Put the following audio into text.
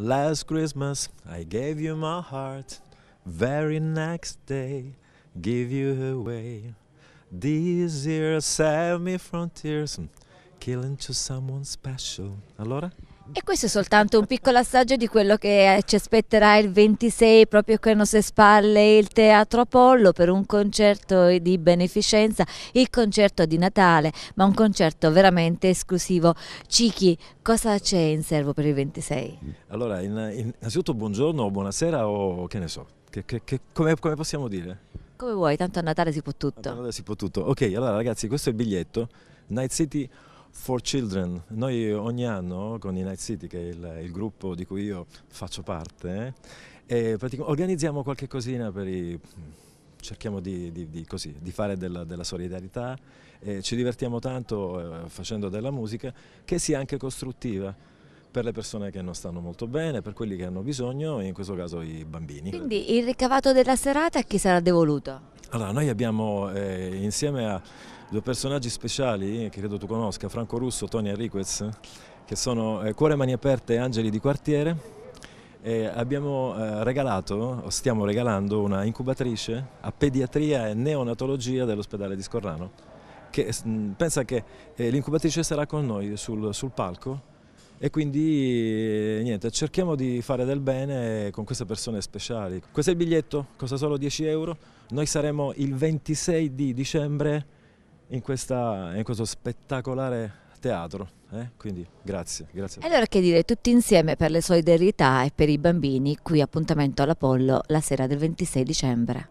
Last Christmas I gave you my heart, very next day give you away. This year save me from tears, killing to someone special. Allora? E questo è soltanto un piccolo assaggio di quello che eh, ci aspetterà il 26 proprio qui a nostre spalle il Teatro Apollo per un concerto di beneficenza, il concerto di Natale, ma un concerto veramente esclusivo. Cichi, cosa c'è in serbo per il 26? Allora, innanzitutto buongiorno, buonasera o che ne so, che, che, che, come, come possiamo dire? Come vuoi, tanto a Natale si può tutto. A Natale si può tutto. Ok, allora ragazzi, questo è il biglietto. Night City For Children. Noi ogni anno con i Night City, che è il, il gruppo di cui io faccio parte, eh, organizziamo qualche cosina per i cerchiamo di, di, di, così, di, fare della, della solidarietà, eh, ci divertiamo tanto eh, facendo della musica che sia anche costruttiva per le persone che non stanno molto bene, per quelli che hanno bisogno, in questo caso i bambini. Quindi il ricavato della serata a chi sarà devoluto? Allora, noi abbiamo eh, insieme a due personaggi speciali che credo tu conosca, Franco Russo e Tony Enriquez, che sono eh, Cuore Mani Aperte e Angeli di Quartiere, e abbiamo eh, regalato, o stiamo regalando, una incubatrice a pediatria e neonatologia dell'ospedale di Scorrano. Che, mh, mm, pensa che eh, l'incubatrice sarà con noi sul, sul palco e quindi eh, niente, cerchiamo di fare del bene con queste persone speciali. Questo è il biglietto, costa solo 10 euro, noi saremo il 26 di dicembre in, questa, in questo spettacolare teatro, eh? quindi grazie, grazie. Allora che dire, tutti insieme per le solidarietà e per i bambini, qui appuntamento all'Apollo la sera del 26 dicembre.